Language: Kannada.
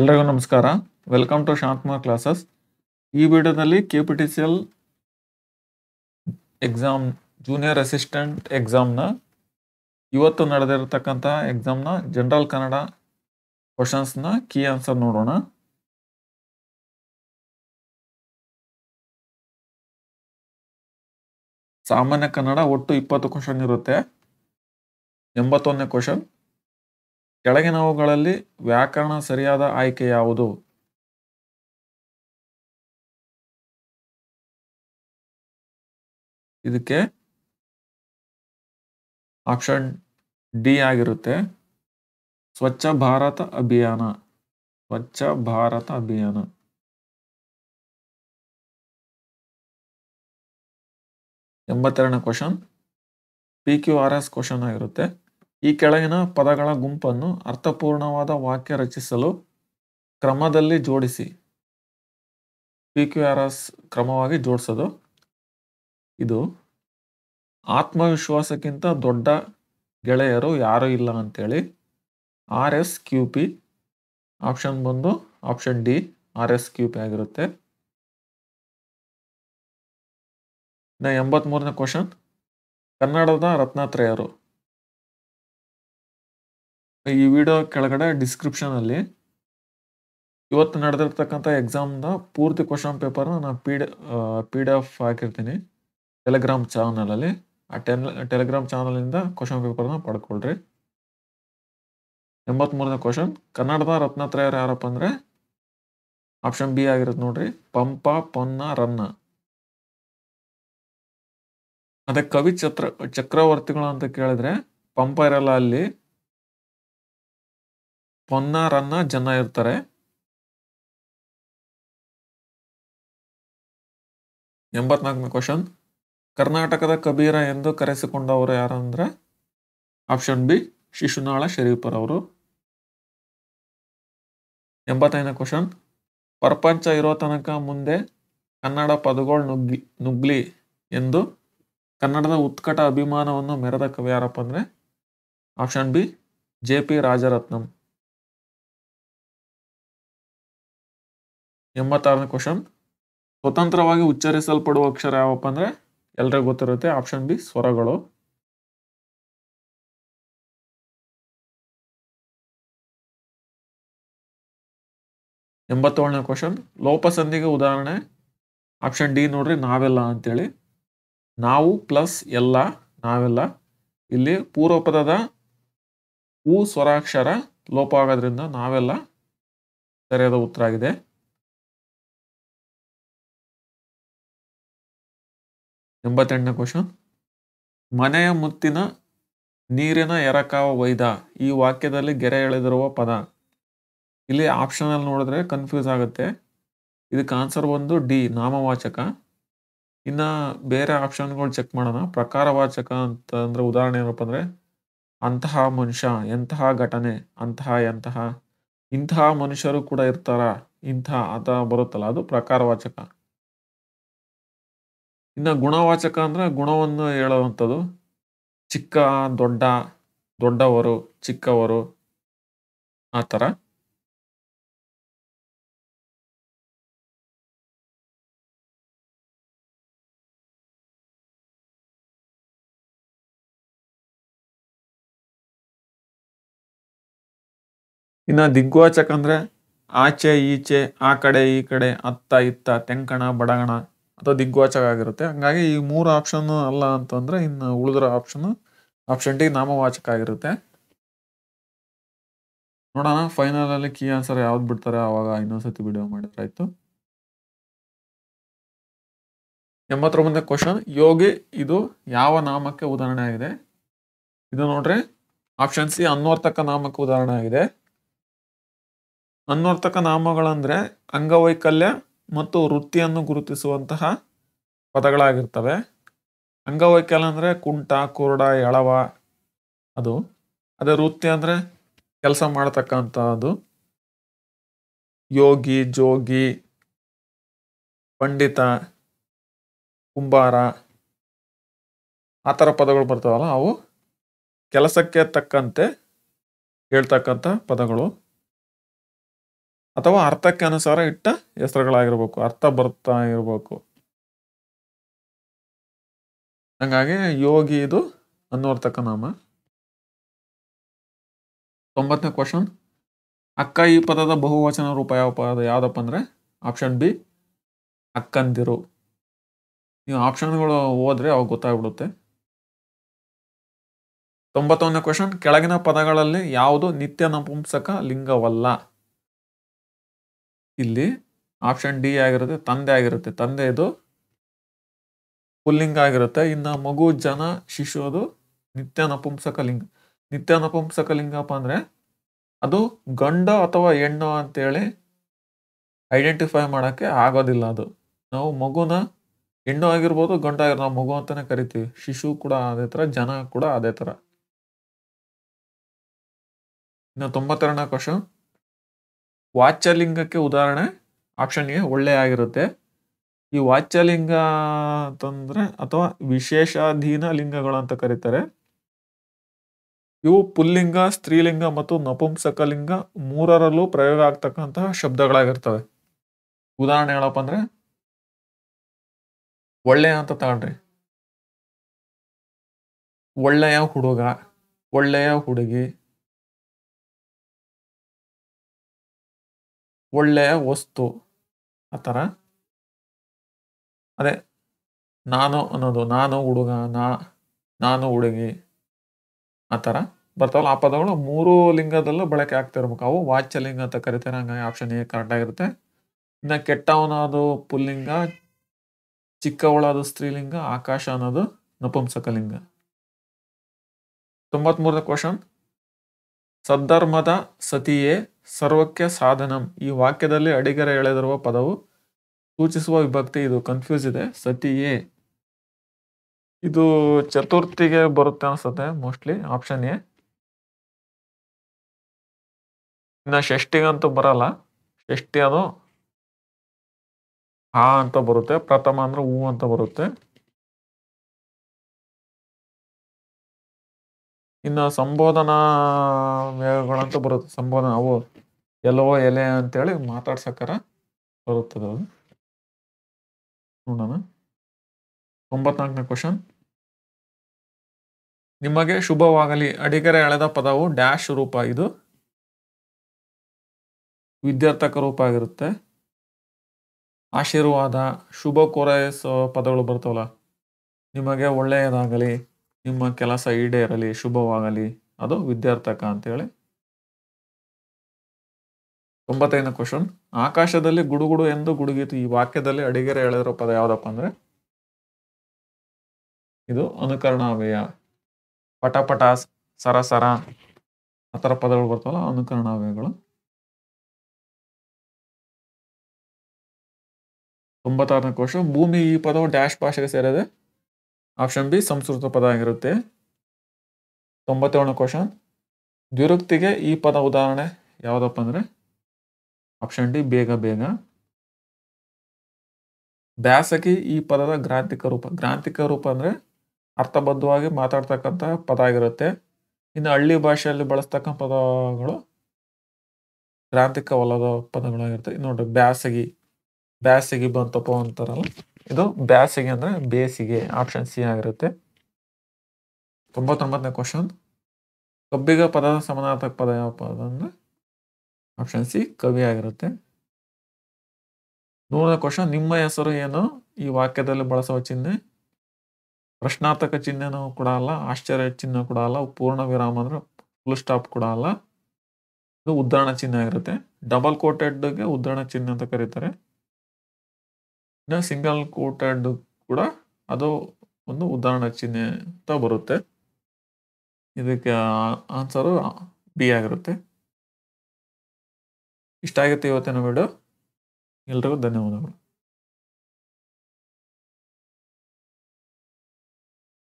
ಎಲ್ರಿಗೂ ನಮಸ್ಕಾರ ವೆಲ್ಕಮ್ ಟು ಶಾಂತಮ ಕ್ಲಾಸಸ್ ಈ ವಿಡಿಯೋದಲ್ಲಿ K P T C L exam junior assistant ಎಕ್ಸಾಮ್ನ ಇವತ್ತು ನಡೆದಿರತಕ್ಕಂಥ ಎಕ್ಸಾಮ್ನ ಜನರಲ್ ಕನ್ನಡ ಕ್ವಶನ್ಸ್ನ ಕೀ ಆನ್ಸರ್ ನೋಡೋಣ ಸಾಮಾನ್ಯ ಕನ್ನಡ ಒಟ್ಟು ಇಪ್ಪತ್ತು ಕ್ವಶನ್ ಇರುತ್ತೆ ಎಂಬತ್ತೊಂದನೇ ಕ್ವಶನ್ ಕೆಳಗಿನವುಗಳಲ್ಲಿ ವ್ಯಾಕರಣ ಸರಿಯಾದ ಆಯ್ಕೆ ಯಾವುದು ಇದಕ್ಕೆ ಆಪ್ಷನ್ ಡಿ ಆಗಿರುತ್ತೆ ಸ್ವಚ್ಛ ಭಾರತ ಅಭಿಯಾನ ಸ್ವಚ್ಛ ಭಾರತ ಅಭಿಯಾನ ಎಂಬತ್ತೆರಡನೇ question P Q R S question ಆಗಿರುತ್ತೆ ಈ ಕೆಳಗಿನ ಪದಗಳ ಗುಂಪನ್ನು ಅರ್ಥಪೂರ್ಣವಾದ ವಾಕ್ಯ ರಚಿಸಲು ಕ್ರಮದಲ್ಲಿ ಜೋಡಿಸಿ ಪಿ ಕ್ಯೂ ಆರ್ ಎಸ್ ಕ್ರಮವಾಗಿ ಜೋಡಿಸೋದು ಇದು ಆತ್ಮವಿಶ್ವಾಸಕ್ಕಿಂತ ದೊಡ್ಡ ಗೆಳೆಯರು ಯಾರೂ ಇಲ್ಲ ಅಂಥೇಳಿ R S Q P option ಬಂದು option D R S Q P ಆಗಿರುತ್ತೆ ಇನ್ನು ಎಂಬತ್ತ್ಮೂರನೇ ಕ್ವಶನ್ ಕನ್ನಡದ ರತ್ನಾತ್ರೇಯರು ಈ ವಿಡಿಯೋ ಕೆಳಗಡೆ ಡಿಸ್ಕ್ರಿಪ್ಷನಲ್ಲಿ ಇವತ್ತು ನಡೆದಿರ್ತಕ್ಕಂಥ ಎಕ್ಸಾಮ್ನ ಪೂರ್ತಿ ಕ್ವಶನ್ ಪೇಪರ್ನ ನಾನು P D P D F ಹಾಕಿರ್ತೀನಿ ಟೆಲಿಗ್ರಾಮ್ ಚಾನಲಲ್ಲಿ ಆ ಟೆನ್ ಟೆಲಿಗ್ರಾಮ್ ಚಾನಲಿಂದ ಕ್ವಶನ್ ಪೇಪರ್ನ ಪಡ್ಕೊಳ್ರಿ ಎಂಬತ್ತ್ಮೂರನೇ ಕ್ವಶನ್ ಕನ್ನಡದ ರತ್ನತ್ರಯರು ಯಾರಪ್ಪ ಅಂದರೆ ಆಪ್ಷನ್ ಬಿ ಆಗಿರುತ್ತೆ ನೋಡ್ರಿ ಪಂಪ ಪೊನ್ನ ರನ್ನ ಅದೇ ಕವಿ ಚಕ್ರ ಚಕ್ರವರ್ತಿಗಳು ಅಂತ ಕೇಳಿದ್ರೆ ಪಂಪ ಇರಲ್ಲ ಅಲ್ಲಿ ಪೊನ್ನಾರನ್ನ ಜನ ಇರ್ತಾರೆ ಎಂಬತ್ನಾಲ್ಕನೇ ಕ್ವಶನ್ ಕರ್ನಾಟಕದ ಕಬೀರ ಎಂದು ಕರೆಸಿಕೊಂಡವರು ಯಾರಂದ್ರೆ ಆಪ್ಷನ್ ಬಿ ಶಿಶುನಾಳ ಶರೀಫರವರು ಎಂಬತ್ತೈದನೇ ಕ್ವಶನ್ ಪ್ರಪಂಚ ಇರೋ ತನಕ ಮುಂದೆ ಕನ್ನಡ ಪದಗಳು ನುಗ್ಗಿ ನುಗ್ಲಿ ಎಂದು ಕನ್ನಡದ ಉತ್ಕಟ ಅಭಿಮಾನವನ್ನು ಮೆರೆದ ಕವಿ ಯಾರಪ್ಪ ಅಂದ್ರೆ option B J P Rajaratnam ಎಂಬತ್ತಾರನೇ ಕ್ವಶನ್ ಸ್ವತಂತ್ರವಾಗಿ ಉಚ್ಚರಿಸಲ್ಪಡುವ ಅಕ್ಷರ ಯಾವಪ್ಪ ಅಂದರೆ ಎಲ್ರಿಗೂ ಗೊತ್ತಿರುತ್ತೆ ಆಪ್ಷನ್ ಬಿ ಸ್ವರಗಳು ಎಂಬತ್ತೇಳನೇ ಕ್ವಶನ್ ಲೋಪಸಂಧಿಗೆ ಉದಾಹರಣೆ ಆಪ್ಷನ್ ಡಿ ನೋಡ್ರಿ ನಾವೆಲ್ಲ ಅಂತೇಳಿ ನಾವು ಪ್ಲಸ್ ಎಲ್ಲ ನಾವೆಲ್ಲ ಇಲ್ಲಿ ಪೂರ್ವಪದದ ಊ ಸ್ವರಾಕ್ಷರ ಲೋಪ ಆಗೋದ್ರಿಂದ ನಾವೆಲ್ಲ ಸರಿಯಾದ ಉತ್ತರ ಆಗಿದೆ ಎಂಬತ್ತೆಂಟನೇ ಕ್ವಶನ್ ಮನೆಯ ಮುತ್ತಿನ ನೀರಿನ ಎರಕಾವ ವೈದ ಈ ವಾಕ್ಯದಲ್ಲಿ ಗೆರೆ ಎಳೆದಿರುವ ಪದ ಇಲ್ಲಿ ಆಪ್ಷನಲ್ಲಿ ನೋಡಿದ್ರೆ ಕನ್ಫ್ಯೂಸ್ ಆಗುತ್ತೆ ಇದಕ್ಕೆ ಆನ್ಸರ್ ಒಂದು ಡಿ ನಾಮವಾಚಕ ಇನ್ನು ಬೇರೆ ಆಪ್ಷನ್ಗಳು ಚೆಕ್ ಮಾಡೋಣ ಪ್ರಕಾರವಾಚಕ ಅಂತಂದರೆ ಉದಾಹರಣೆ ಏನಪ್ಪ ಅಂದರೆ ಅಂತಹ ಮನುಷ್ಯ ಎಂತಹ ಘಟನೆ ಅಂತಹ ಎಂತಹ ಇಂತಹ ಮನುಷ್ಯರು ಕೂಡ ಇರ್ತಾರ ಇಂತಹ ಅಂತ ಬರುತ್ತಲ್ಲ ಅದು ಪ್ರಕಾರವಾಚಕ ಇನ್ನು ಗುಣವಾಚಕ ಅಂದರೆ ಗುಣವನ್ನು ಹೇಳುವಂಥದ್ದು ಚಿಕ್ಕ ದೊಡ್ಡ ದೊಡ್ಡವರು ಚಿಕ್ಕವರು ಆ ಥರ ಇನ್ನು ದಿಗ್ವಾಚಕ ಅಂದರೆ ಆಚೆ ಈಚೆ ಆ ಕಡೆ ಈ ಕಡೆ ಅತ್ತ ಇತ್ತ ತೆಂಕಣ ಬಡಗಣ ಅಥವಾ ದಿಗ್ವಾಚಕ ಆಗಿರುತ್ತೆ ಹಂಗಾಗಿ ಈ ಮೂರು ಆಪ್ಷನ್ ಅಲ್ಲ ಅಂತಂದ್ರೆ ಇನ್ನು ಉಳಿದಿರೋ ಆಪ್ಷನ್ ಆಪ್ಷನ್ ಡಿ ನಾಮವಾಚಕ ಆಗಿರುತ್ತೆ ನೋಡೋಣ ಫೈನಲ್ ಅಲ್ಲಿ ಕೀ ಆನ್ಸರ್ ಯಾವ್ದು ಬಿಡ್ತಾರೆ ಆವಾಗ ಇನ್ನೊಂದ್ಸತಿ ವಿಡಿಯೋ ಮಾಡಿದ್ರಾಯ್ತು ಮುಂದೆ ಕ್ವಶನ್ ಯೋಗಿ ಇದು ಯಾವ ನಾಮಕ್ಕೆ ಉದಾಹರಣೆ ಆಗಿದೆ ಇದು ನೋಡ್ರಿ ಆಪ್ಷನ್ ಸಿ ಅನ್ವರ್ತಕ ನಾಮಕ್ಕೆ ಉದಾಹರಣೆ ಆಗಿದೆ ಅನ್ವರ್ತಕ ನಾಮಗಳಂದ್ರೆ ಅಂಗವೈಕಲ್ಯ ಮತ್ತು ವೃತ್ತಿಯನ್ನು ಗುರುತಿಸುವಂತಹ ಪದಗಳಾಗಿರ್ತವೆ ಅಂಗವೈಕಲ್ಯ ಅಂದರೆ ಕುಂಟ ಕುರುಡ ಎಳವ ಅದು ಅದೇ ವೃತ್ತಿ ಅಂದರೆ ಕೆಲಸ ಮಾಡತಕ್ಕಂಥದ್ದು ಯೋಗಿ ಜೋಗಿ ಪಂಡಿತ ಕುಂಬಾರ ಆ ಥರ ಪದಗಳು ಬರ್ತಾವಲ್ಲ ಅವು ಕೆಲಸಕ್ಕೆ ತಕ್ಕಂತೆ ಹೇಳ್ತಕ್ಕಂಥ ಪದಗಳು ಅಥವಾ ಅರ್ಥಕ್ಕೆ ಅನುಸಾರ ಇಟ್ಟ ಹೆಸರುಗಳಾಗಿರ್ಬೇಕು ಅರ್ಥ ಬರ್ತಾ ಇರಬೇಕು ಹಂಗಾಗಿ ಯೋಗಿ ಇದು ಅನ್ನೋರ್ತಕ್ಕ ನಾಮ ತೊಂಬತ್ತನೇ ಕ್ವಶನ್ ಅಕ್ಕ ಈ ಪದದ ಬಹುವಚನ ರೂಪ ಯಾವ ಪದ ಯಾವ್ದಪ್ಪ ಅಂದರೆ ಆಪ್ಷನ್ ಬಿ ಅಕ್ಕಂದಿರು ನೀವು ಆಪ್ಷನ್ಗಳು ಹೋದ್ರೆ ಅವಾಗ ಗೊತ್ತಾಗ್ಬಿಡುತ್ತೆ ತೊಂಬತ್ತೊಂದನೇ ಕ್ವಶನ್ ಕೆಳಗಿನ ಪದಗಳಲ್ಲಿ ಯಾವುದು ನಿತ್ಯ ನಪುಂಸಕ ಲಿಂಗವಲ್ಲ ಇಲ್ಲಿ ಆಪ್ಷನ್ ಡಿ ಆಗಿರುತ್ತೆ ತಂದೆ ಆಗಿರುತ್ತೆ ತಂದೆ ಇದು ಪುಲ್ಲಿಂಗ ಆಗಿರುತ್ತೆ ಇನ್ನು ಮಗು ಜನ ಶಿಶು ಅದು ನಿತ್ಯ ನಪುಂಸಕ ಲಿಂಗ ನಿತ್ಯ ನಪುಂಸಕ ಲಿಂಗಪ್ಪ ಅಂದರೆ ಅದು ಗಂಡ ಅಥವಾ ಹೆಣ್ಣು ಅಂತೇಳಿ ಐಡೆಂಟಿಫೈ ಮಾಡೋಕ್ಕೆ ಆಗೋದಿಲ್ಲ ಅದು ನಾವು ಮಗುನ ಹೆಣ್ಣು ಆಗಿರ್ಬೋದು ಗಂಡ ಆಗಿರೋ ನಾವು ಮಗು ಅಂತಲೇ ಕರಿತೀವಿ ಶಿಶು ಕೂಡ ಅದೇ ಥರ ಜನ ಕೂಡ ಅದೇ ಥರ ಇನ್ನು ತೊಂಬತ್ತೆರಡನೇ ಕ್ವಶನ್ ವಾಚ್ಯಲಿಂಗಕ್ಕೆ ಉದಾಹರಣೆ ಆಪ್ಷನ್ ಎ ಒಳ್ಳೆ ಆಗಿರುತ್ತೆ ಈ ವಾಚ್ಯಲಿಂಗ ಅಂತಂದ್ರೆ ಅಥವಾ ವಿಶೇಷಾಧೀನ ಲಿಂಗಗಳು ಅಂತ ಕರೀತಾರೆ ಇವು ಪುಲ್ಲಿಂಗ ಸ್ತ್ರೀಲಿಂಗ ಮತ್ತು ನಪುಂಸಕಲಿಂಗ ಮೂರರಲ್ಲೂ ಪ್ರಯೋಗ ಆಗ್ತಕ್ಕಂತಹ ಶಬ್ದಗಳಾಗಿರ್ತವೆ ಉದಾಹರಣೆ ಹೇಳಪ್ಪ ಅಂದ್ರೆ ಒಳ್ಳೆಯ ಅಂತ ತಗೊಂಡ್ರಿ ಒಳ್ಳೆಯ ಹುಡುಗ ಒಳ್ಳೆಯ ಹುಡುಗಿ ಒಳ್ಳೆಯ ವಸ್ತು ಆ ಥರ ಅದೇ ನಾನು ಅನ್ನೋದು ನಾನು ಹುಡುಗ ನಾ ನಾನು ಹುಡುಗಿ ಆ ಥರ ಬರ್ತಾವಲ್ಲ ಆ ಪದಗಳು ಮೂರು ಲಿಂಗದಲ್ಲೂ ಬಳಕೆ ಆಗ್ತಿರ್ಬೇಕು ಅವು ವಾಚ್ಯಲಿಂಗ ಅಂತ ಕರಿತಾರೆ ಹಂಗಾಗಿ ಆಪ್ಷನ್ ಎ ಆಗಿರುತ್ತೆ ಇನ್ನು ಕೆಟ್ಟವನದು ಪುಲ್ಲಿಂಗ ಚಿಕ್ಕವಳಾದ ಸ್ತ್ರೀಲಿಂಗ ಆಕಾಶ ಅನ್ನೋದು ನಪುಂಸಕಲಿಂಗ ತೊಂಬತ್ಮೂರನೇ ಕ್ವಶನ್ ಸದ್ಧರ್ಮದ ಸತಿಯೇ ಸರ್ವಕ್ಕೆ ಸಾಧನಂ ಈ ವಾಕ್ಯದಲ್ಲಿ ಅಡಿಗರೆ ಎಳೆದಿರುವ ಪದವು ಸೂಚಿಸುವ ವಿಭಕ್ತಿ ಇದು ಕನ್ಫ್ಯೂಸ್ ಇದೆ ಎ ಇದು ಚತುರ್ಥಿಗೆ ಬರುತ್ತೆ ಅನ್ಸುತ್ತೆ ಮೋಸ್ಟ್ಲಿ ಆಪ್ಷನ್ ಎ ಇನ್ನು ಷಷ್ಟಿಗಂತೂ ಬರಲ್ಲ ಷಷ್ಠಿ ಅದು ಹಾ ಅಂತ ಬರುತ್ತೆ ಪ್ರಥಮ ಅಂದ್ರೆ ಹೂ ಅಂತ ಬರುತ್ತೆ ಇನ್ನು ಸಂಬೋಧನಾ ಬರುತ್ತೆ ಸಂಬೋಧನ ಅವು ಎಲ್ಲವೋ ಎಲೆ ಅಂತೇಳಿ ಮಾತಾಡ್ಸಕ್ಕರ ಬರುತ್ತದೆ ಅದು ನೋಡೋಣ ಒಂಬತ್ನಾಲ್ಕನೇ ಕ್ವಶನ್ ನಿಮಗೆ ಶುಭವಾಗಲಿ ಅಡಿಗರೆ ಎಳೆದ ಪದವು ಡ್ಯಾಶ್ ರೂಪ ಇದು ವಿದ್ಯಾರ್ಥಕ ರೂಪ ಆಗಿರುತ್ತೆ ಆಶೀರ್ವಾದ ಶುಭ ಕೊರೈಸೋ ಪದಗಳು ಬರ್ತವಲ್ಲ ನಿಮಗೆ ಒಳ್ಳೆಯದಾಗಲಿ ನಿಮ್ಮ ಕೆಲಸ ಈಡೇರಲಿ ಶುಭವಾಗಲಿ ಅದು ವಿದ್ಯಾರ್ಥಕ ಅಂತ ಹೇಳಿ ಒಂಬತ್ತೈದನೇ ಕ್ವಶನ್ ಆಕಾಶದಲ್ಲಿ ಗುಡುಗುಡು ಎಂದು ಗುಡುಗಿತು ಈ ವಾಕ್ಯದಲ್ಲಿ ಅಡಿಗೆರೆ ಎಳೆದಿರೋ ಪದ ಯಾವುದಪ್ಪ ಅಂದ್ರೆ ಇದು ಅನುಕರಣಾವ್ಯಯ ಪಟಪಟ ಸರಸರ ಆ ಥರ ಪದಗಳು ಬರ್ತವಲ್ಲ ಅನುಕರಣಾವ್ಯಯಗಳು ತೊಂಬತ್ತಾರನೇ ಕ್ವಶನ್ ಭೂಮಿ ಈ ಪದವು ಡ್ಯಾಶ್ ಭಾಷೆಗೆ ಸೇರಿದೆ ಆಪ್ಷನ್ ಬಿ ಸಂಸ್ಕೃತ ಪದ ಆಗಿರುತ್ತೆ ತೊಂಬತ್ತೇಳನೇ ಕ್ವಶನ್ ದ್ವಿರುಕ್ತಿಗೆ ಈ ಪದ ಉದಾಹರಣೆ ಯಾವುದಪ್ಪ ಅಂದರೆ ಆಪ್ಷನ್ ಡಿ ಬೇಗ ಬೇಗ ಬ್ಯಾಸಗಿ ಈ ಪದದ ಗ್ರಾಂಥಿಕ ರೂಪ ಗ್ರಾಂಥಿಕ ರೂಪ ಅಂದರೆ ಅರ್ಥಬದ್ಧವಾಗಿ ಮಾತಾಡ್ತಕ್ಕಂಥ ಪದ ಆಗಿರುತ್ತೆ ಇನ್ನು ಹಳ್ಳಿ ಭಾಷೆಯಲ್ಲಿ ಬಳಸ್ತಕ್ಕಂಥ ಪದಗಳು ಗ್ರಾಂಥಿಕವಲ್ಲದ ಪದಗಳಾಗಿರುತ್ತೆ ಇನ್ನು ನೋಡ್ರಿ ಬ್ಯಾಸಗಿ ಬ್ಯಾಸಗಿ ಬಂತಪ್ಪ ಅಂತಾರಲ್ಲ ಇದು ಬ್ಯಾಸಿಗೆ ಅಂದ್ರೆ ಬೇಸಿಗೆ ಆಪ್ಷನ್ ಸಿ ಆಗಿರುತ್ತೆ ತೊಂಬತ್ತೊಂಬತ್ತನೇ ಕ್ವಶನ್ ಕಬ್ಬಿಗ ಪದದ ಸಮನಾರ್ಥಕ ಪದ ಯಾವ ಪದ ಅಂದ್ರೆ ಆಪ್ಷನ್ ಸಿ ಕವಿ ಆಗಿರುತ್ತೆ ನೂರನೇ ಕ್ವಶನ್ ನಿಮ್ಮ ಹೆಸರು ಏನು ಈ ವಾಕ್ಯದಲ್ಲಿ ಬಳಸುವ ಚಿಹ್ನೆ ಪ್ರಶ್ನಾರ್ಥಕ ಚಿಹ್ನೆನೂ ಕೂಡ ಅಲ್ಲ ಆಶ್ಚರ್ಯ ಚಿಹ್ನೆ ಕೂಡ ಅಲ್ಲ ಪೂರ್ಣ ವಿರಾಮ ಅಂದ್ರೆ ಫುಲ್ ಸ್ಟಾಪ್ ಕೂಡ ಅಲ್ಲ ಇದು ಉದ್ಧರಣ ಚಿಹ್ನೆ ಆಗಿರುತ್ತೆ ಡಬಲ್ ಕೋಟೆಡ್ಗೆ ಉದ್ಧರಣ ಚಿಹ್ನೆ ಅಂತ ಕರೀತಾರೆ ಸಿಂಗಲ್ ಕೋಟೆಡ್ ಕೂಡ ಅದು ಒಂದು ಉದಾಹರಣ ಚಿಹ್ನೆ ಅಂತ ಬರುತ್ತೆ ಇದಕ್ಕೆ ಆನ್ಸರು ಬಿ ಆಗಿರುತ್ತೆ ಇಷ್ಟ ಆಗುತ್ತೆ ಇವತ್ತಿನ ವಿಡಿಯೋ ಎಲ್ರಿಗೂ ಧನ್ಯವಾದಗಳು